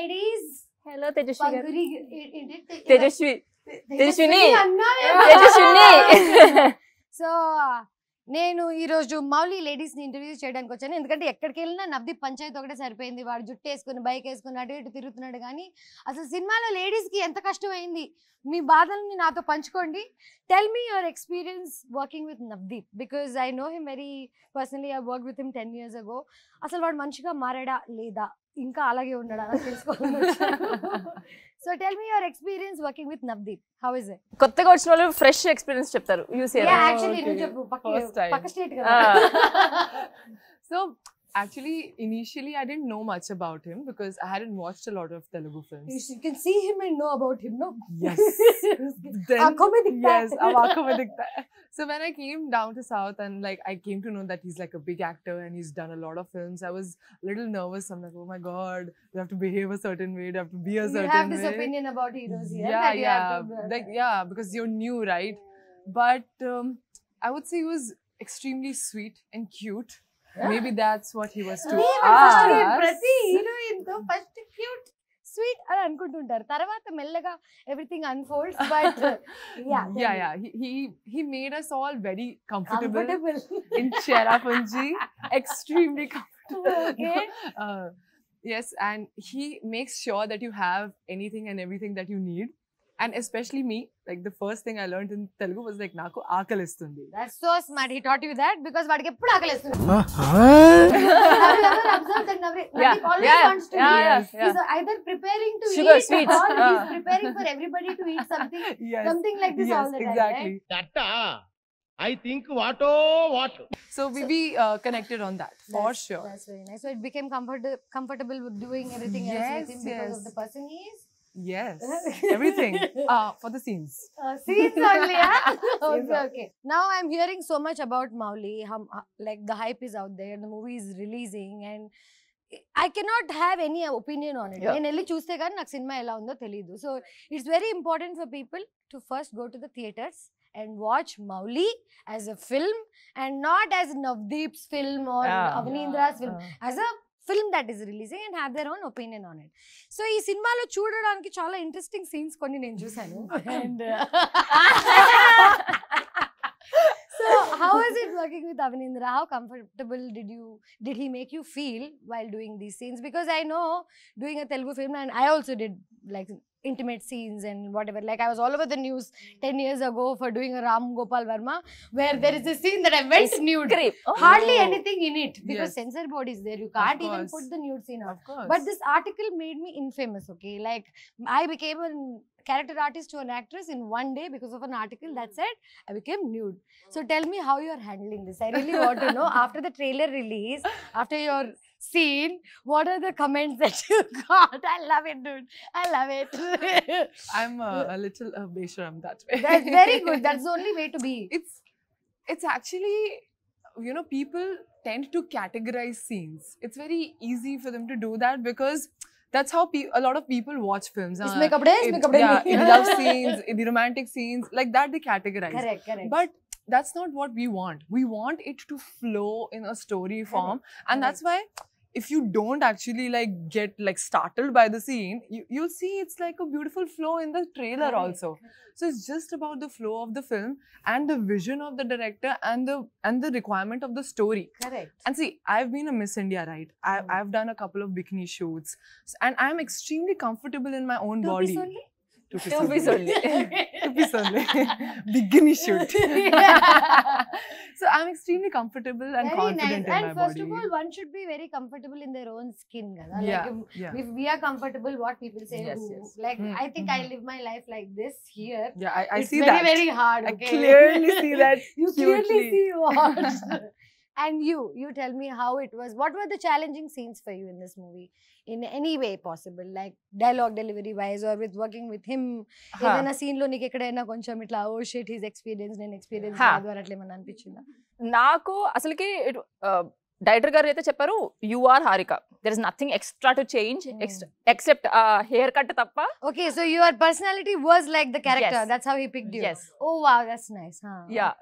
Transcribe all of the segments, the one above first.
Ladies hello Tejaswi Tejaswi Tejaswini Tejaswini so నేను ఈ రోజు మౌలి లేడీస్ ని ఇంటర్వ్యూ చేయడానికి వచ్చాను ఎందుకంటే ఎక్కడికి వెళ్ళినా నవ్దీప్ పంచాయతీ ఒకటే సరిపోయింది వాడు జుట్టు వేసుకుని బైక్ వేసుకుని అటు ఇటు తిరుగుతున్నాడు కానీ అసలు సినిమాలో లేడీస్ కి ఎంత కష్టమైంది మీ బాధల్ని నాతో పంచుకోండి tell me your experience working with Navdeep because I know him very personally I work with him ten years ago అసలు వాడు మంచిగా మారాడా లేదా ఇంకా అలాగే ఉండడా so tell me your experience working with Navdeep how is it కొత్తగా వచ్చిన వాళ్ళు ఫ్రెష్ ఎక్స్పీరియన్స్ చెప్తారు యూసీఆర్ యాక్చువల్లీ నేను చెప్పు పక్క స్టేట్ కదా so ah. Actually, initially I didn't know much about him because I hadn't watched a lot of Telugu films. You can see him and know about him, no? Yes. then, yes, So when I came down to South and like I came to know that he's like a big actor and he's done a lot of films, I was a little nervous. I'm like, oh my god, you have to behave a certain way, you have to be a certain way. You have this way. opinion about heroes, yeah? Yeah, yeah. Like, yeah, because you're new, right? But um, I would say he was extremely sweet and cute Maybe that's what he was doing. to us. Heroine తో first cute sweet అని అనుకుంటుంటారు తర్వాత మెల్లగా everything everything unforced. But Yeah, yeah. He, he he made us all very comfortable comfortable in Cherrapunji. Extremely comfortable. Uh, yes, and he makes sure that you have anything and everything that you need. And especially me, like the first thing I learned in Telugu was like Naku Akalistundi. That's so smart. He taught you that because what get put Akalistundi. I've never observed always wants to yeah, eat. He's either preparing to eat or uh. he's preparing for everybody to eat something. Something like this all the exactly. time. Exactly. Right? I think what oh what. So we be uh, connected on that for sure. That's very nice. So it became comfort comfortable with doing everything else with him because of the person he is. Yes, everything uh, for the scenes. Uh, scenes only, huh? okay, okay. Now I'm hearing so much about Mauli. Uh, like the hype is out there, the movie is releasing, and I cannot have any opinion on it. నేను వెళ్ళి చూస్తే కానీ నాకు cinema ఎలా ఉందో తెలియదు so it's very important for people to first go to and watch Mauli as a film and not as Navdeep's film or uh, Indra's film. As a film that is releasing and have their own opinion on it so ఈ సినిమాలో చూడడానికి చాలా interesting scenes కొన్ని నేను చూశాను and how is it working with Avinindra? How comfortable did you did he make you feel while doing these scenes? Because I know doing a Telugu film, and I also did like intimate scenes and whatever. Like I was all over the news 10 years ago for doing a Ram Gopal Verma where there is a mm. scene that I went it's nude. Oh. Hardly oh. anything in it because yes. censor board is there. You can't even put the nude scene out. Of course. But this article made me infamous, okay? Like I became an character artist to an actress in one day because of an article that hmm. said I became nude. So oh. tell me how you're handling this. I really want to know after the trailer release, after your scene, what are the comments that you got? I love it, dude. I love it. I'm uh, a little uh, Beshram that way. That's very good. That's the only way to be. It's it's actually you know people tend to categorize scenes. It's very easy for them to do that because that's how a lot of people watch films. Isme kapde, kapde yeah, in love scenes, in the romantic scenes, like that they categorize. Correct, correct. But that's not what we want. We want it to flow in a story form, correct. and correct. that's why if you don't actually like get like startled by the scene you, you'll see it's like a beautiful flow in the trailer also so it's just about the flow of the film and the vision of the director and the and the requirement of the story correct and see i've been a miss india right I, have hmm. done a couple of bikini shoots and i'm extremely comfortable in my own body Two piece, Two piece only. Two piece only. Bikini shoot. Yeah. so I'm extremely comfortable and very confident nice. in and my body. And first of all, one should be very comfortable in their own skin. Yeah. Like if, yeah. if we are comfortable, what people say. Yes, yes. Like mm. I think mm. I mm-hmm. live my life like this here. Yeah, I, I see very, that. Very very hard. Okay? I clearly see that. you clearly see what. And you, you tell me how it was. What were the challenging scenes for you in this movie? In any way possible, like dialogue delivery wise or with working with him. scene Oh shit, he's experienced and experienced. నాకు అసలుకి ఇటు director గారు You are you There is nothing extra to change, extra to change except haircut తప్ప okay so your personality was like That's how he picked you. Yes. Oh wow, that's nice. Nice Yeah.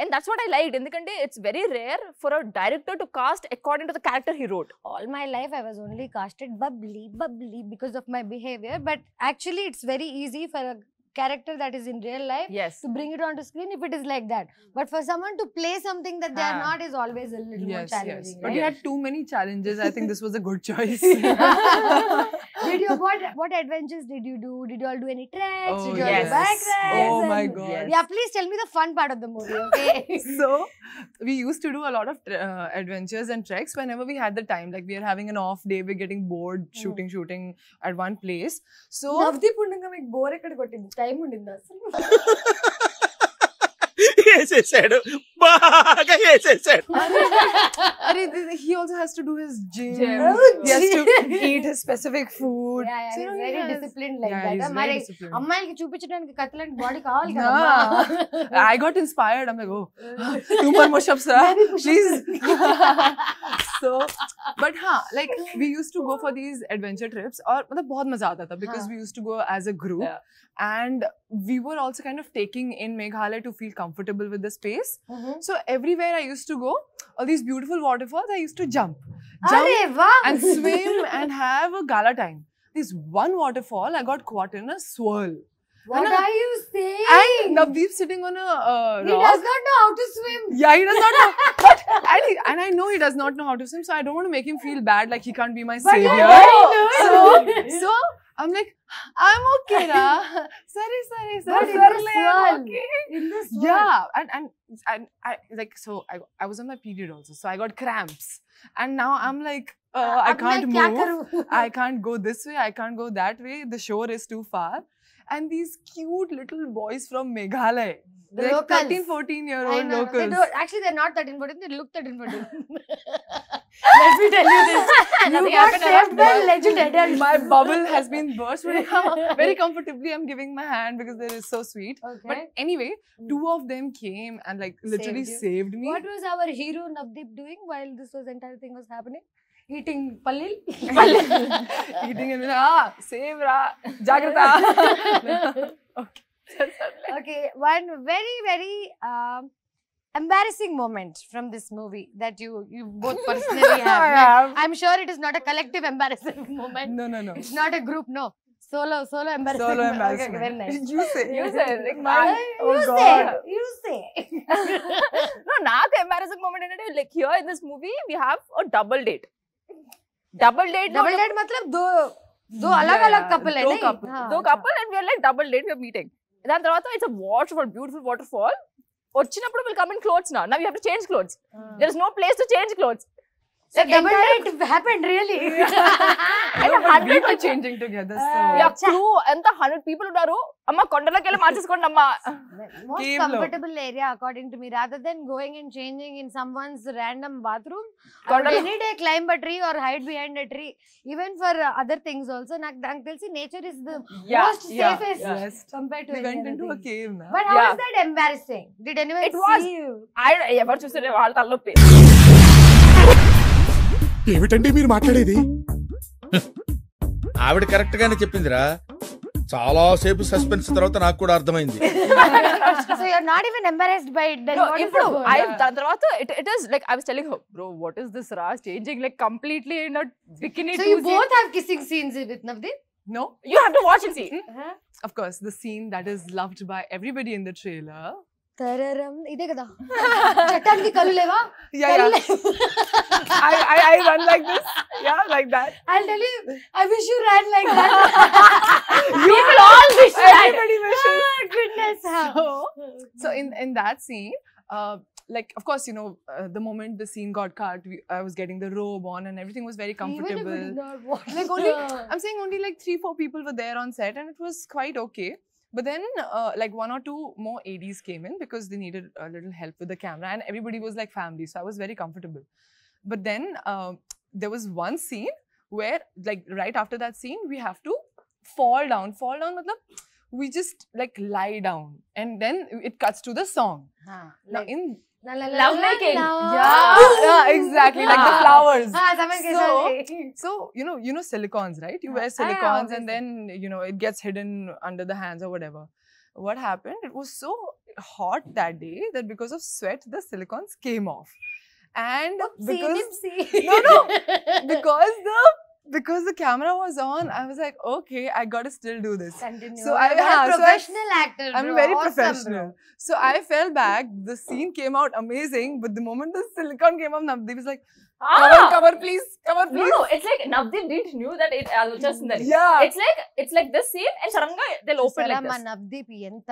And that's what I liked. the Indikande, it's very rare for a director to cast according to the character he wrote. All my life, I was only casted bubbly, bubbly because of my behavior. But actually, it's very easy for a character that is in real life yes to bring it onto screen if it is like that mm. but for someone to play something that they are not is always a little yes, more challenging yes. but you had too many challenges i think this was a good choice did you what what adventures did you do did you all do any treks oh, did you oh, yes. all bike rides oh my god yeah please tell me the fun part of the movie okay so we used to do a lot of uh, adventures and treks whenever we had the time like we are having an off day we're getting bored hmm. shooting mm. shooting at one place so Navdeep the ಈಗ time ఉండింది అసలు వేసేసాడు బాగా వేసేసాడు and he also has to do his gym. gym. Oh, he has to oh, eat his specific food. Yeah, yeah, so, he's very disciplined like yeah, that. మరి అమ్మాయిలకి చూపించడానికి body body I got inspired. I'm like, oh, two more push sir. please. so, but huh, like we used to go for these adventure trips or मतलब बहुत because we used to go as a group yeah. and we were also kind of taking in Meghalaya to feel comfortable with the space. Mm -hmm. So everywhere I used to go, all these beautiful waterfalls, I used to jump. Jump and swim and have a gala time. This one waterfall, I got caught in a swirl. What and are you saying? And Navdeep sitting on a uh, He does not know how to swim. Yeah, he does not know. but, and, he, and, I know he does not know how to swim, so I don't want to make him feel bad like he can't be my but savior. No, no, no. So, so I'm like, I'm okay, Ra. sorry, sorry, sorry. Barle, I'm okay. In this one. Yeah, and and and I like so I I was on my period also, so I got cramps, and now I'm like. Oh, uh, I can't move. I can't go this way. I can't go that way. The shore is too far. And these cute little boys from Meghalaya the they're locals. 13, 14 year old know, locals. They actually, they're not 13, 14, they look 13, 14. Let me tell you this. you got saved by legend adult. My bubble has been burst very, very comfortably. I'm giving my hand because they're so sweet. Okay. But anyway, hmm. two of them came and like literally saved, saved me. What was our hero Navdeep doing while this was entire thing was happening? eating palil, palil, eating and ah save ra jagrata okay okay, one very, very um, embarrassing moment from this movie that you you both personally have. I'm sure it is not a collective embarrassing moment. No, no, no. It's not a group, no. Solo, solo embarrassing. Solo embarrassing. Okay, very nice. You say. You say. Like my, oh you God. say. You say. no, not embarrassing moment like here in this movie we have a double date. Double date. Double date मतलब दो दो अलग अलग couple है दो couple दो couple and we are like double date దాని తర్వాత it's waterfall beautiful waterfall వచ్చినప్పుడు విల్ కమ్ ఇన్ క్లోత్స్ నా now you have to change clothes there is no place to change clothes happened really people changing together so uh, yeah crew ఎంత 100 people ఉన్నారు అమ్మ కొండలకి వెళ్ళి మార్చేసుకోండి అమ్మ most comfortable area according to me rather than going and changing in someone's random bathroom any day climb a tree or hide behind a tree even for other things also నాకు నాకు తెలిసి nature is the చూసారు వాళ్ళ తలనొప్పి ఏమిటండి మీరు మాట్లాడేది ఆవిడ కరెక్ట్ గానే చెప్పిందిరా చాలా సేపు సస్పెన్స్ తర్వాత నాకు కూడా అర్థమైంది దాని తర్వాత like what No, you have to watch and see. Of course, the scene that is loved by everybody in the trailer తరరం ఇదే కదా చట్టానికి కలు లేవా yeah yeah I I I run like this yeah like that I tell you I wish you run like that you will all wish everybody wishes oh, goodness so, so in in that scene uh, like of course you know uh, the moment the scene got cut we, i was getting the robe on and everything was very comfortable like only i'm saying only like 3 4 people were there on set and it was quite okay but then, uh, like one or two more ADs came in because they needed a little help with the camera, and everybody was like family, so I was very comfortable. But then uh, there was one scene where, like, right after that scene, we have to fall down. Fall down, matlab, we just like lie down, and then it cuts to the song. Huh, now, in love making. Yeah, yeah, exactly. Like the ah. flowers. Ah, so, so, you know, you know silicons, right? You ah, wear silicons and then, you know, it gets hidden under the hands or whatever. What happened? It was so hot that day that because of sweat, the silicons came off. And Oopsie, because, no, no, because the because the camera was on, I was like, okay, I gotta still do this. Continue. So I'm a professional so I, actor. I'm very awesome, professional. Bro. So I fell back. The scene came out amazing, but the moment the silicon came up, Navdeep was like, ah. cover, cover, please, cover, please. No, no, it's like Navdeep didn't knew that it Alucha Sundari. Yeah. It's like it's like this scene, and Sharanga they'll open like this. Navdeep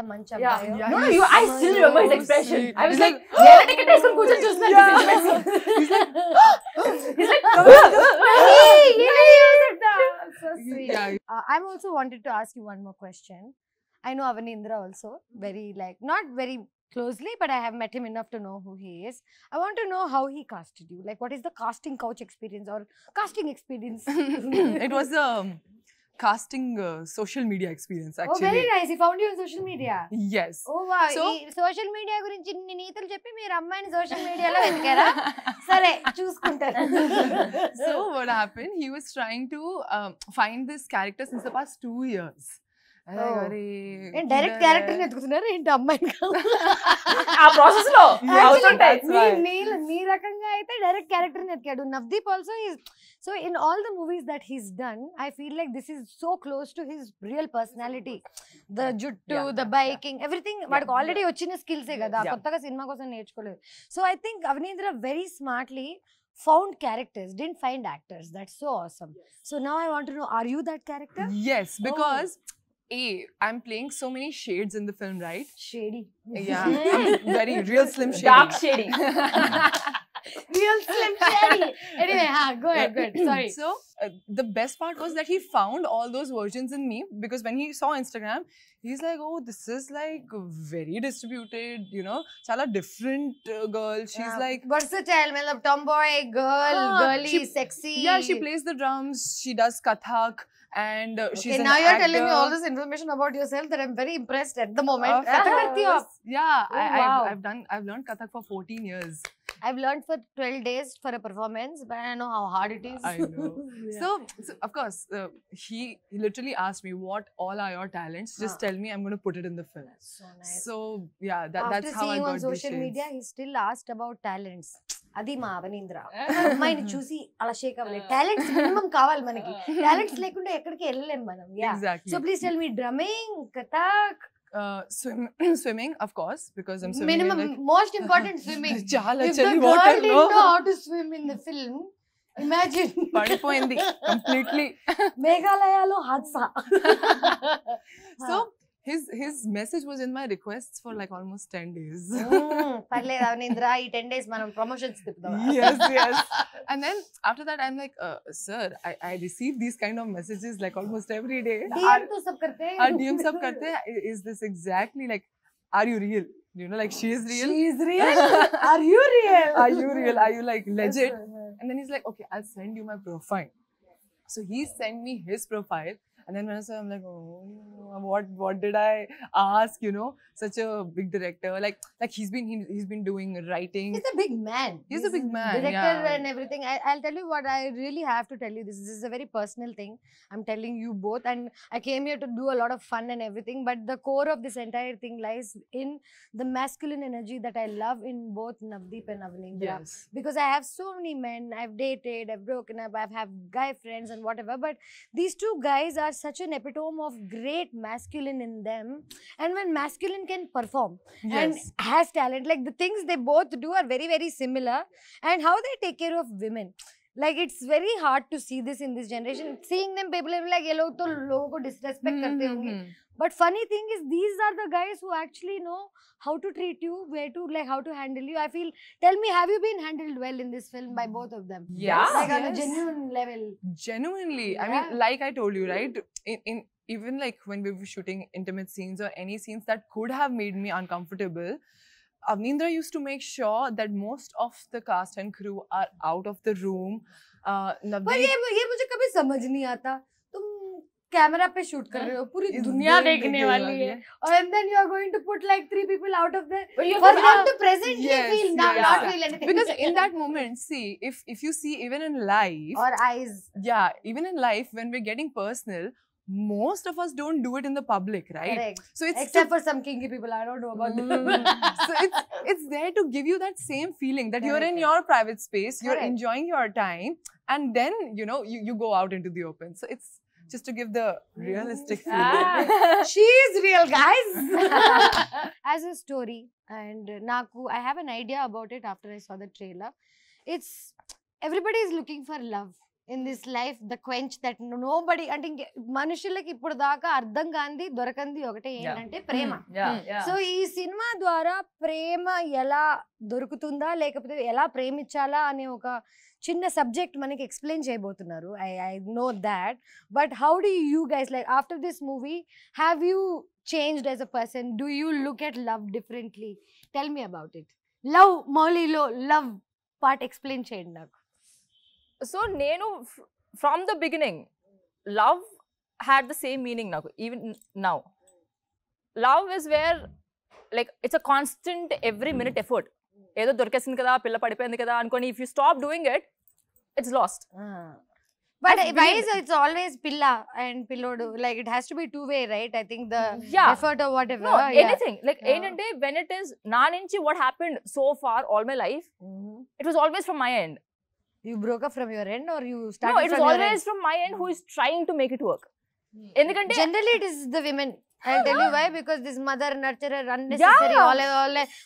mancha yeah. yeah. No, no, you, I still remember his expression. Sweet. I was he's like, yeah, oh, take He's like, he's like, cover, I'm also wanted to ask you one more question. I know Avanindra also mm-hmm. very like not very closely, but I have met him enough to know who he is. I want to know how he casted you. Like, what is the casting couch experience or casting experience? it was a um, casting uh, social media experience actually. Oh, very nice. He found you on social media. Yes. Oh wow. So social media గురించి నీతలు చెప్పి మీరు అమ్మాయిని social మీడియాలో వెతికారా సరే చూసుకుంటారు so what happen he was trying to find this character since the past two years direct character ఎత్తుకుతున్నారు ఏంటి అమ్మాయి ఆ ప్రాసెస్ లో మీ రకంగా అయితే డైరెక్ట్ క్యారెక్టర్ ఎత్తుకాడు Navdeep also So in all the movies that he's done, I feel like this is so close to his real personality. The juttu, yeah. the biking, everything. వాడికి ఆల్రెడీ వచ్చిన స్కిల్సే కదా కొత్తగా సినిమా కోసం So I think think very smartly found characters, didn't find actors. That's so awesome. So now I want to know, are you that character? Yes, oh. because oh. A, I'm playing so many shades in the film, right? Shady. Yeah, very real slim shady. Dark shady. real Slim Shady. Anyway, ha, go ahead, go ahead. Sorry. So, uh, the best part was that he found all those versions in me because when he saw Instagram, he's like, oh, this is like very distributed, you know, chala different uh, girl. She's yeah. like versatile, matlab tomboy, girl, ah, girly, she, sexy. Yeah, she plays the drums, she does kathak. And uh, she's okay, now you're actor. telling me all this information about yourself that I'm very impressed at the moment. Uh, yeah, yeah oh, I, wow. I've, I've done. I've learned kathak for 14 years. I've learned for 12 days for a performance, but I know how hard it is. I know. yeah. so, so, of course, uh, he literally asked me, What all are your talents? Just huh. tell me, I'm going to put it in the film. That's so nice. So, yeah, that, After that's how I got on social media, he still asked about talents. అది మా అవనీంద్ర అమ్మాయిని చూసి అలా షేక్ అవ్వలేదు talents uh. Minimum కావాలి మనకి talents uh. లేకుండా ఎక్కడికి వెళ్ళలేము మనం so please tell me drumming Kathak uh, swim, swimming, of course, because I'm swimming. Minimum, like, most important swimming. if the girl water, didn't no? know how to swim in the film, imagine. Padipoindi, completely. lo hadsa. so, his his message was in my requests for like almost 10 days mm, 10 days మనం yes yes and then after that i'm like uh, sir i i receive these kind of messages like almost every day Our, our sab karte is this exactly like are you real you know like she is real she is real are you real are you real are you like legit and then he's like okay i'll send you my profile so he sent me his profile and then when I saw, I'm like, oh, what what did I ask? You know, such a big director. Like like he's been he, has been doing writing. He's a big man. He's, he's a big man. Director yeah. and everything. I, I'll tell you what I really have to tell you. This, this is a very personal thing. I'm telling you both. And I came here to do a lot of fun and everything. But the core of this entire thing lies in the masculine energy that I love in both Navdeep and Avalindra. Yes. Because I have so many men. I've dated. I've broken up. I've have guy friends and whatever. But these two guys are such an epitome of great masculine in them. And when masculine can perform yes. and has talent, like the things they both do are very, very similar. And how they take care of women like it's very hard to see this in this generation seeing them people are like yellow to logo disrespect karte mm-hmm, mm-hmm. but funny thing is these are the guys who actually know how to treat you where to like how to handle you i feel tell me have you been handled well in this film by both of them yeah like on a genuine level genuinely i mean like i told you right in even like when we were shooting intimate scenes or any scenes that could have made me uncomfortable Avnindra used to make sure that most of the cast and crew are out of the room. Uh, पर ये ये मुझे कभी समझ नहीं आता तुम camera पे शूट कर रहे हो पूरी दुनिया देखने वाली है और and then you are going to put like three people out of the four not the present you feel not not feel anything because in that moment see if if you see even in life और eyes या even in life when we are getting personal most of us don't do it in the public, right? Correct. So it's except for some kinky people, I don't know about them. Mm. so it's it's there to give you that same feeling that Correct. you're in your private space, you're enjoying your time, and then you know you, you go out into the open. So it's just to give the realistic ah. feeling. Ah, she's real, guys. As a story, and Naku, I have an idea about it after I saw the trailer. It's everybody is looking for love in this life the quench that nobody అంటే ఇంకే మనుషులకి ఇప్పుడు దాకా అర్థం కాంది దొరకంది ఒకటే ఏంటంటే ప్రేమ so ఈ cinema ద్వారా ప్రేమ ఎలా దొరుకుతుందా లేకపోతే ఎలా ప్రేమించాలా అనే ఒక చిన్న సబ్జెక్ట్ మనకి ఎక్స్ప్లెయిన్ చేయబోతున్నారు I I know that but how do you guys like after this movie have you changed as a person do you look at love differently tell me about it love మౌలీలో love part explain చేయండి నాకు so నేను from the beginning love had the same meaning నాకు even now love is where like it's a constant every minute effort ఏదో దొరికేసింది కదా పిల్ల పడిపోయింది కదా అనుకొని if you stop doing it it's lost but wise it's always పిల్ల and పిల్లోడు like it has to be two way right I think the effort of whatever anything like ఏంటంటే వెన్ ఇట్ ఇస్ నా నుంచి what happened so far all my life it was always from my end you broke up from your end or you started from? no it was always from my end who is trying to make it work hmm. Generally, it is the ఎందుకంటే generally it is the women I tell you why because this all nurturer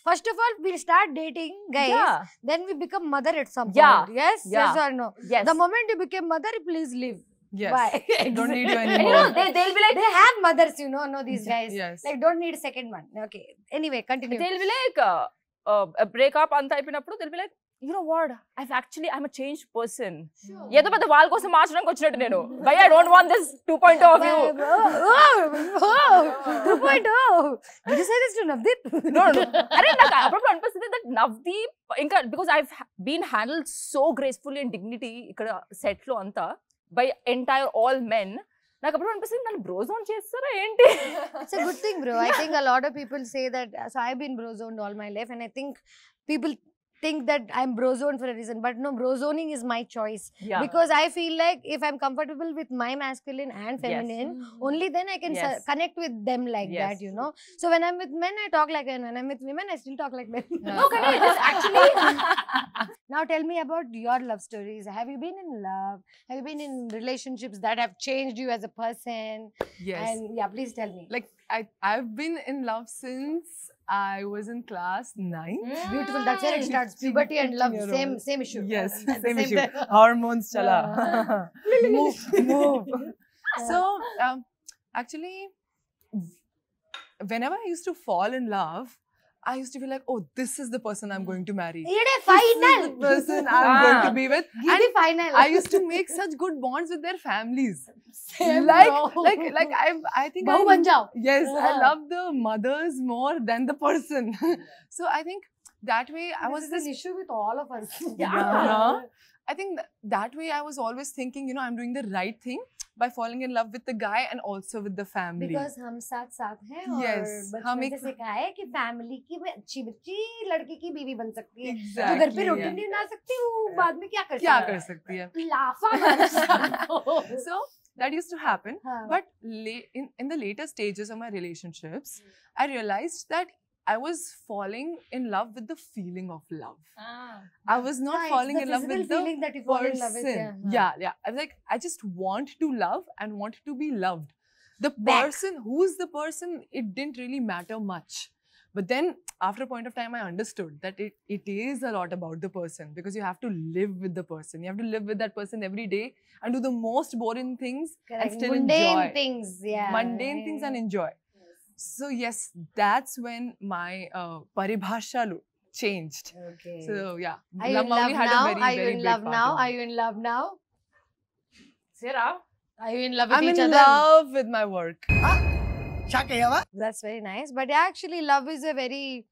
first of all, we'll start dating guys. Yeah. Then we become mother at some point. Yeah. yes yes or no yes. the moment you became mother please leave Yes. Bye. I don't need you anymore. you know, they, they'll be like, they have mothers, you know, no, these guys. Yes. Like, don't need a second one. Okay. Anyway, continue. They'll be like, uh, uh, break up అంత అయిపోయినప్పుడు it'll be like you know what I actually I'm a change person ఏదో పెద్ద వాళ్ళ కోసం మార్చడానికి వచ్చినట్టు నేను by I don't want this to point of you to point Navdeep అరే నాకు అప్పుడప్పుడు అనిపిస్తుంది దట్ నవదీప్ ఇంకా because I been handle so gracefully and dignity ఇక్కడ సెట్ అంతా బై ఎంటైర్ ఆల్ మెన్ నాకు అప్పుడు అనిపిస్తుంది నన్ను బ్రోజ్ చేస్తారా ఏంటి it's good thing bro I think a lot of people say that so I been bros all my life and I think people think that I'm brozoned for a reason, but no, brozoning is my choice. Yeah. Because I feel like if I'm comfortable with my masculine and feminine, yes. Mm-hmm. only then I can yes. connect with them like yes. that, you know. So when I'm with men, I talk like men. When I'm with women, I still talk like men. No, correct. actually. now tell me about your love stories. Have you been in love? Have you been in relationships that have changed you as a person? Yes. And yeah, please tell me. Like I, I've been in love since I was in class nine. Mm. Beautiful. That's where it mm. starts. Puberty and love. Same same issue. Yes, same, same issue. Time. Hormones chala. move, move. So um, actually, whenever I used to fall in love, I used to be like, oh, this is the person I'm going to marry. This final. is the person I'm ah. going to be with. And final. I used to make such good bonds with their families. Same like, like, like I, I think. I, banjao. Yes, I love the mothers more than the person. so I think that way I was this issue with all of us. yeah. I think that way I was always thinking, you know, I'm doing the right thing by falling in love with the guy and also with the family. Because हम साथ साथ हैं yes, और हम एक सिखाया है कि फैमिली की भी अच्छी बच्ची लड़के की बीवी बन सकती है exactly, जो घर पे रोटी yeah. नहीं बना सकती वो बाद में क्या कर क्या कर सकती है लाफा so that used to happen but in in the later stages of my relationships hmm. I realized that I was falling in love with the feeling of love. Ah, I was not falling the in love with feeling the that you fall person. In love with, yeah. yeah, yeah. I was like, I just want to love and want to be loved. The Back. person, who's the person, it didn't really matter much. But then after a point of time, I understood that it, it is a lot about the person because you have to live with the person. You have to live with that person every day and do the most boring things Correct. and still Mundane enjoy. Mundane things, yeah. Mundane things and enjoy. So yes, that's when my uh, paribhasha changed. Okay. So yeah, are you in love now? Very, are you in love now? Are you in love now? Sarah, are you in love with I'm each other? I'm in love with my work. Huh? Ah, that's very nice. But actually, love is a very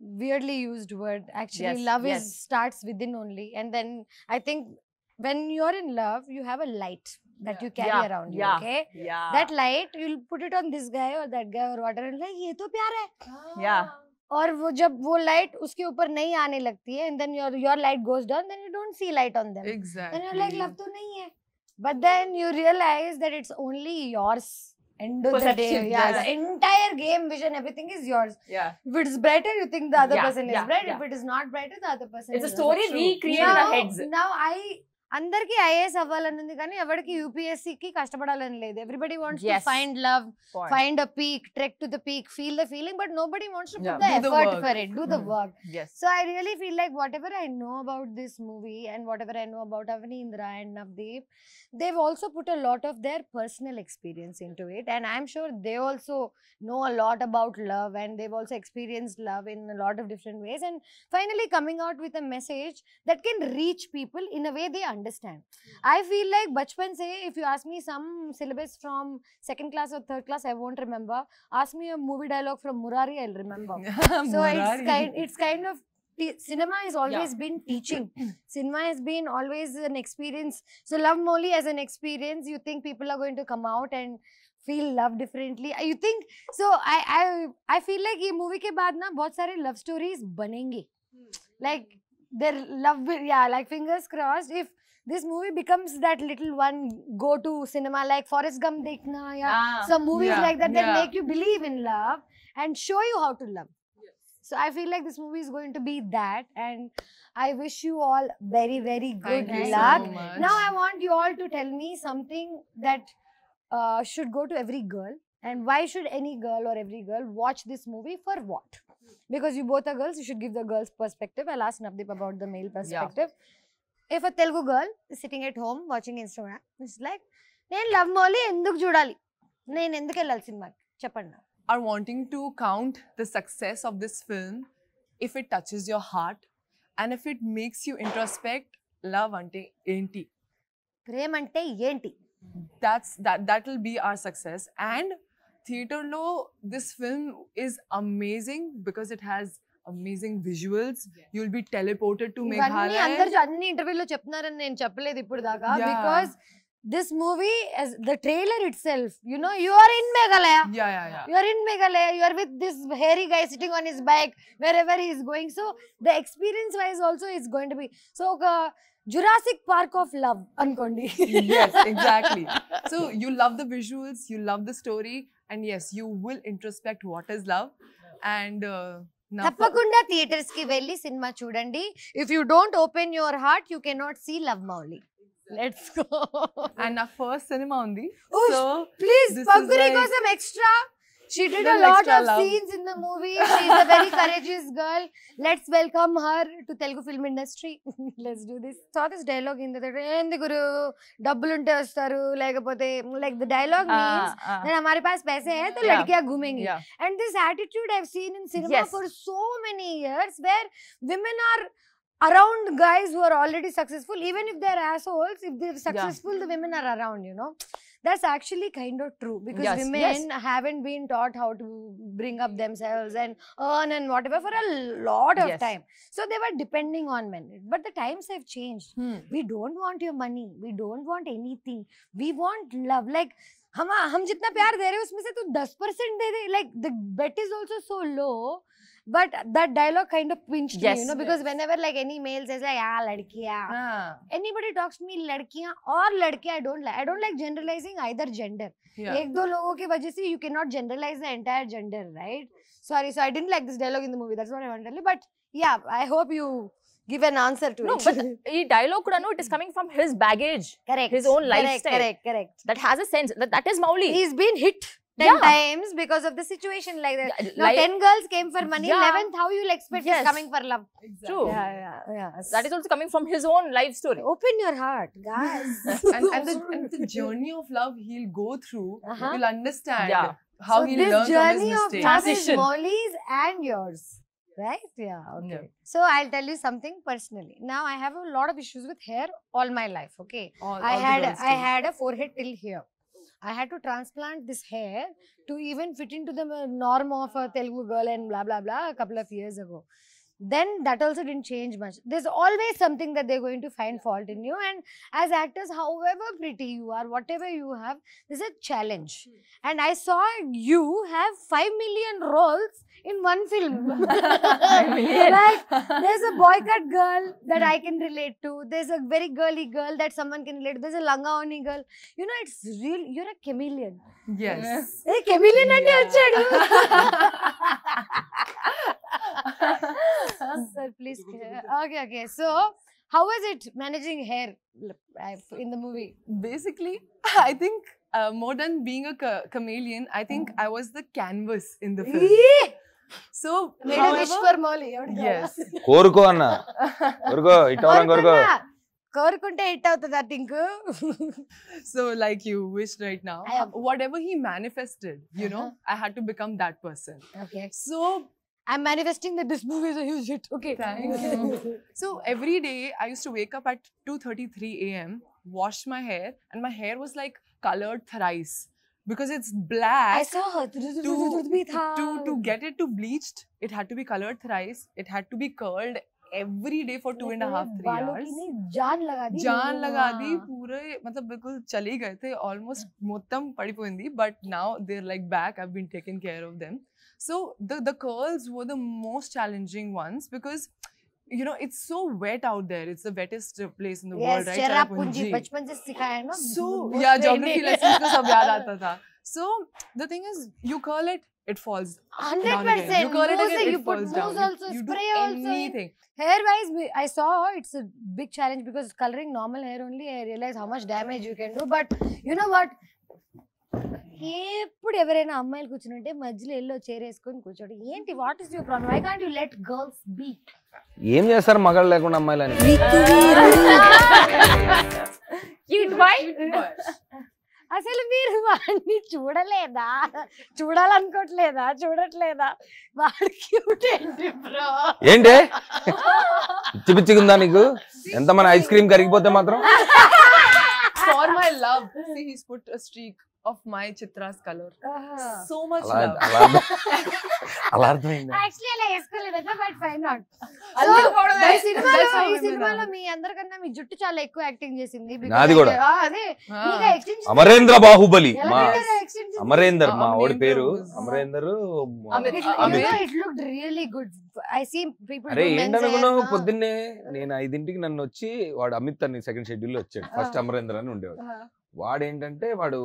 weirdly used word. Actually, yes. love yes. is starts within only, and then I think when you're in love, you have a light that yeah. you carry yeah. around you, okay? Yeah. That light, you'll put it on this guy or that guy or whatever, and like, ये तो प्यार है. Yeah. और वो जब वो light उसके ऊपर नहीं आने लगती है and then your your light goes down then you don't see light on them then your like love तो नहीं है but then you realise that it's only yours end of the day या entire game vision everything is yours if it's brighter you think the other person is bright if it is not brighter the other person it's a story we create in our heads now I అందరికి IAS అవ్వాలని ఉంది కానీ ఎవరికి UPSC కి కష్టపడాలని లేదు everybody wants to find love find a peak trek to the peak feel the feeling but nobody wants to put the effort for it do the work so I really feel like whatever I know about this movie and whatever I know about Avanindra and Navdeep they also put a lot of their personal experience into it and I'm sure they also no a lot about love and they also experience love in lot of different ways and finally coming out with a message that can reach people in a way they understand. I feel like bachpan say, if you ask me some syllabus from second class or third class, I won't remember. Ask me a movie dialogue from Murari, I'll remember. so it's kind, it's kind of cinema has always yeah. been teaching. cinema has been always an experience. So love molly as an experience, you think people are going to come out and feel love differently? You think? So I I I feel like, ये movie के बाद ना बहुत सारे love stories hmm. Like like there love या like fingers crossed this movie becomes that little one go to cinema like Forrest Gump dekhna ya ah, some movies yeah, like that that yeah. make you believe in love and show you how to love. Yes. So I feel like this movie is going to be that and I wish you all very very good Thank luck. So now I want you all to tell me something that uh, should go to every girl and why should any girl or every girl watch this movie for what? Because you both are girls, you should give the girls perspective. I'll ask Navdeep about the male perspective. Yeah. If a Telugu girl sitting at home watching Instagram it's like నేను love Mouli ఎందుకు చూడాలి నేను ఎందుకు వెళ్ళాలి సినిమాకి చెప్పండి are wanting to count the success of this film if it touches your heart and if it makes you introspect love అంటే ఏంటి ప్రేమ అంటే ఏంటి that's that that will be our success and థియేటర్లో this film is amazing because it has amazing visuals you will be teleported to Meghalaya అందరూ అన్ని ఇంటర్వ్యూలో చెప్తున్నారని నేను చెప్పలేదు ఇప్పుడు దాకా because this movie as the trailer itself you know you are in meghalaya yeah yeah yeah you are in meghalaya you are with this hairy guy sitting on his bike wherever he is going so the experience wise also is going to be so Jurassic Park of love, Ankondi. yes, exactly. So you love the visuals, you love the story, and yes, you will introspect what is love, and uh, తప్పకుండా theatres కి వెళ్ళి సినిమా చూడండి if you don't open your heart you can not see love Mouli let's go and నా first సినిమా ఉంది so please కోసం extra She did a lot of love. scenes in the movie. She's a very courageous girl. Let's welcome her to Telugu film industry. Let's do this. Saw this dialogue in the theater. guru double unte like the dialogue ah, means uh, ah. then hamare paas paise hain to yeah. ladkiyan And this attitude I've seen in cinema yes. for so many years where women are around guys who are already successful, even if they're assholes, if they're successful, yeah. the women are around, you know. That's actually kind of true because yes, women yes. haven't been taught how to bring up themselves and earn and whatever for a lot of yes. time. So they were depending on men. But the times have changed. Hmm. We don't want your money. We don't want anything. We want love. Like हम हम जितना प्यार दे रहे हैं उसमें से तू दस परसेंट दे दे like the bet is also so low but that dialogue kind of pinched yes, me, you know, yes. because whenever like any male says like ah ladkiya, ah. anybody talks to me ladkiya or ladkiya, I don't like. I don't like generalizing either gender. Yeah. एक दो लोगों you cannot generalize the entire gender, right? Sorry, so I didn't like this dialogue in the movie. That's what I wanted to But yeah, I hope you give an answer to no, it. No, but dialogue could know it is coming from his baggage. Correct. His own correct, Correct, correct. That has a sense. That, that is Mauli. He's been hit. 10 yeah. times because of the situation like that. Yeah, now, like, 10 girls came for money, yeah. 11th, how you'll expect yes. coming for love? Exactly. True. Yeah, yeah, yeah. That is also coming from his own life story. Open your heart, guys. and, and, the, and, the, journey of love he'll go through, uh uh-huh. -huh. you'll understand how so he learns from his mistakes. Transition. Molly's and yours. Right? Yeah. Okay. So I'll tell you something personally. Now I have a lot of issues with hair all my life. Okay. All, I all had I had a forehead till here. I had to transplant this hair to even fit into the uh, norm of a ah. Telugu girl and blah, blah, blah a couple of years ago. Then that also didn't change much. There's always something that they're going to find fault in you. And as actors, however pretty you are, whatever you have, there's a challenge. Hmm. And I saw you have 5 million roles in one film. like, there's a boycott girl that hmm. I can relate to. There's a very girly girl that someone can relate to. There's a langa langaoni girl. You know, it's real. You're a chameleon. Yes. Hey, chameleon yeah. and Sir, please. Okay, okay. So, how was it managing hair uh, in the movie? Basically, I think uh, more than being a chameleon, I think mm. I was the canvas in the film. So yes కోరుకో అన్న కోరుకో ఇట్టవరం కోరుకో కోరుకుంటే hit అవుతుంది I think so like you wish right now whatever he manifested you know I had to become that person okay so I'm manifesting that this movie is a huge hit. Okay. so every day I used to wake up at 2:33 a.m., wash my hair, and my hair was like colored thrice because it's black. I saw her. To, to, get it to bleached, it had to be colored thrice. It had to be curled every day for two and a half, three years. जान लगा दी. lagadi. लगा दी पूरे मतलब बिल्कुल चले गए थे almost मोतम पड़ी पुंदी but now they're like back. I've been taking care of them. So the the curls were the most challenging ones because you know it's so wet out there it's the wettest uh, place in the yes, world right cherrapunji बचपन से सिखाया है ना so yeah geography lessons तो सब याद आता था so the thing is you curl it it falls 100% you curl it again it you falls put down also, you spray do also. anything hair wise i saw it's a big challenge because coloring normal hair only i realized how much damage you can do but you know what ఎప్పుడు ఎవరైనా అమ్మాయిలు కూర్చుంటే మధ్యలో yellow చేరేసుకొని కూర్చోడు ఏంటి what is your problem I can't you let girls be ఏం చేస్తారు మగళ్ళు లేకుండా అమ్మాయిలని క్యూట్ బాయ్ అసలు మీరు వాడిని చూడలేదా చూడాలనుకోవట్లేదా చూడట్లేదా వాడు క్యూట్ ఏంటి బ్రో ఏంటి పిచ్చిపిచ్చిగుందా నీకు ఎంత మన ఐస్ క్రీమ్ కరిగిపోతే మాత్రం for my love he's put streak of my చిత్రాస్ colour so much fine not me అందరికన్నా మీ జుట్టు చాలా ఎక్కువ యాక్టింగ్ చేసింది నాది కూడా అమరేంద్ర బాహుబలి అమరేందర్ మా ఓడి పేరు Amarender it look really good I see people అరే ఏంటనుకున్నావు పొద్దున్నే నేను ఐదింటికి నన్ను వచ్చి వాడు అమిత్ అని సెకండ్ షెడ్యూల్ వచ్చాడు ఫస్ట్ అమరేంద్ర అని ఉండేవాడు వాడేంటంటే వాడు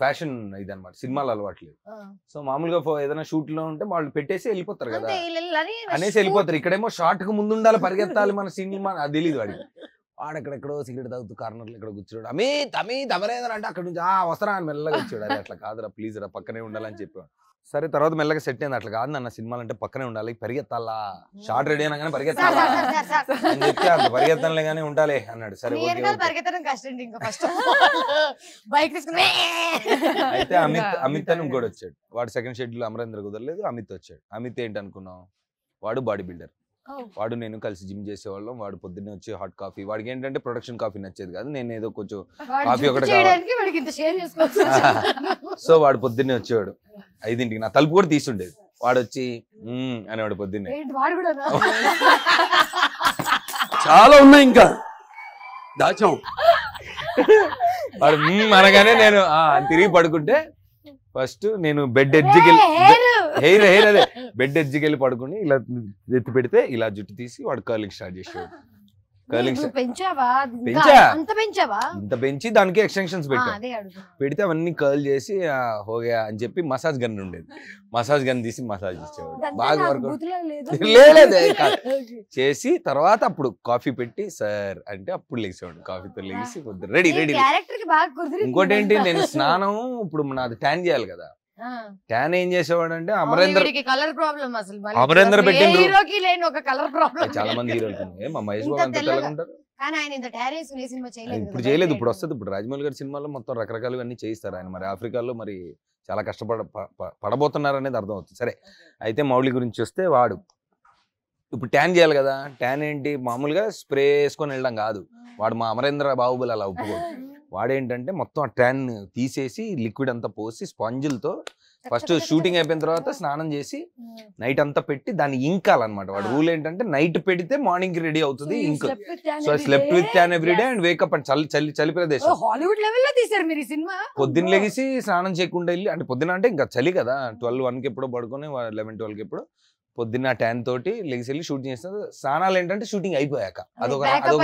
ఫ్యాషన్ ఇది అనమాట సినిమాలు అలవాట్లేదు సో మామూలుగా ఏదైనా షూట్ లో ఉంటే వాళ్ళు పెట్టేసి వెళ్ళిపోతారు కదా అనేసి వెళ్ళిపోతారు ఇక్కడేమో షార్ట్ కు ముందు ఉండాలి పరిగెత్తాలి మన సినిమా అది తెలియదు వాడికి వాడెక్కడెక్కడో సిగరెట్ తాగుతూ కార్నర్లు ఇక్కడ కూర్చోడు అమిత్ అమిత్ అమరేందర్ అంటే అక్కడ నుంచి ఆ వస్తారా అని మెల్లగా వచ్చాడు అది అట్లా కాదురా ప్లీజ్ రా పక్కనే ఉండాలని చెప్పాడు సరే తర్వాత మెల్లగా సెట్ అయింది అట్లా కాదు నన్న సినిమాలు అంటే పక్కనే ఉండాలి పరిగెత్తాలా షార్ట్ రెడీ అయినా కానీ పరిగెత్తాలా అని కానీ ఉండాలి అన్నాడు సరే అయితే అమిత్ అమిత్ అని ఇంకోటి వచ్చాడు వాడు సెకండ్ షెడ్యూల్ అమరేందర్ కుదరలేదు అమిత్ వచ్చాడు అమిత్ ఏంటి అనుకున్నావు వాడు బాడీ బిల్డర్ వాడు నేను కలిసి జిమ్ చేసేవాళ్ళం వాడు పొద్దున్నే వచ్చి హాట్ కాఫీ వాడికి ఏంటంటే ప్రొడక్షన్ కాఫీ నచ్చేది కాదు నేను ఏదో కొంచెం కాఫీ ఒకటి సో వాడు పొద్దున్నే వచ్చేవాడు ఐదింటికి నా తలుపు కూడా తీసుండేది వాడు వచ్చి అనేవాడు పొద్దున్నే చాలా ఉన్నాయి ఇంకా దాచాం వాడు అనగానే నేను తిరిగి పడుకుంటే ఫస్ట్ నేను బెడ్ ఎడ్జికి హెయిర్ హెయిర్ అదే బెడ్ ఎడ్జ్కి వెళ్ళి పడుకుని ఇలా ఎత్తి పెడితే ఇలా జుట్టు తీసి వాడు కర్లింగ్ స్టార్ట్ చేసేవాడు కర్లింగ్ పెంచా ఇంత పెంచి దానికి ఎక్స్టెన్షన్స్ పెట్టా పెడితే అవన్నీ కర్ల్ చేసి హోగా అని చెప్పి మసాజ్ గన్ ఉండేది మసాజ్ గన్ తీసి మసాజ్ ఇచ్చేవాడు బాగా వరకు లేదు చేసి తర్వాత అప్పుడు కాఫీ పెట్టి సార్ అంటే అప్పుడు లేచేవాడు కాఫీతో లేచి రెడీ రెడీ ఇంకోటి ఏంటి నేను స్నానం ఇప్పుడు నాది ట్యాన్ చేయాలి కదా ట్యాన్ ఏం చేసేవాడు అంటే అమరేందర్ కలర్ ప్రాబ్లం అసలు అమరేందర్ హీరోకి లేని ఒక కలర్ ప్రాబ్లం చాలా మంది హీరోలు మా మహేష్ బాబు అంత తెల్లగుంటారు ఇప్పుడు చేయలేదు ఇప్పుడు వస్తుంది ఇప్పుడు రాజమౌళి గారి సినిమాలో మొత్తం రకరకాలు అన్ని చేయిస్తారు ఆయన మరి ఆఫ్రికాలో మరి చాలా కష్టపడ పడబోతున్నారు అనేది అర్థం అవుతుంది సరే అయితే మౌళి గురించి వస్తే వాడు ఇప్పుడు ట్యాన్ చేయాలి కదా ట్యాన్ ఏంటి మామూలుగా స్ప్రే వేసుకొని వెళ్ళడం కాదు వాడు మా అమరేంద్ర బాహుబలి అలా ఒప్పుకోడు వాడేంటంటే మొత్తం ఆ ట్యాన్ తీసేసి లిక్విడ్ అంతా పోసి స్పాంజిల్తో ఫస్ట్ షూటింగ్ అయిపోయిన తర్వాత స్నానం చేసి నైట్ అంతా పెట్టి దాన్ని ఇంకాలన్నమాట వాడు రూల్ ఏంటంటే నైట్ పెడితే మార్నింగ్ రెడీ అవుతుంది ఇంక్ so slept with tan everyday and wake up and చలి చలి చలి ప్రదేశం హాలీవుడ్ లెవెల్లో తీసారు మీరు సినిమా పొద్దున్న లెగిసి స్నానం చేయకుండా వెళ్ళి అంటే పొద్దున అంటే ఇంకా చలి కదా ట్వెల్వ్ వన్కి ఎప్పుడో పడుకొని లెవెన్ ట్వెల్వ్కి ఎప్పుడో పొద్దున్న టెన్ తోటి లెగ్స్ వెళ్ళి షూట్ చేసిన సానాలు ఏంటంటే షూటింగ్ అయిపోయాక అదొక అదొక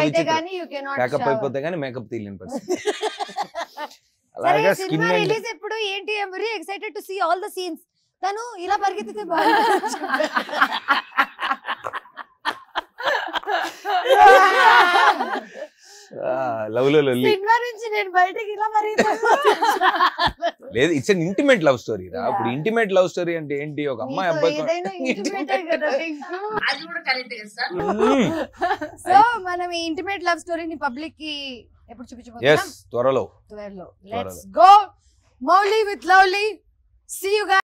మేకప్ అయిపోతే కానీ మేకప్ తీయలేని పరిస్థితి అలాగే స్కిన్ రిలీజ్ ఎప్పుడు ఏంటి I very excited to see all the scenes తను ఇలా పరిగెత్తితే బాగుంటుంది లవ్ బయటకి లేదు it's an intimate love story రా ఇప్పుడు ఇంటిమేట్ లవ్ స్టోరీ అంటే ఏంటి ఒక అమ్మాయి అబ్బాయి సో mm. మనం ఈ ఇంటిమేట్ లవ్ స్టోరీని పబ్లిక్ కి ఎప్పుడు చూపించబోతున్నాం త్వరలో త్వరలో let's go Mouli with lovely see you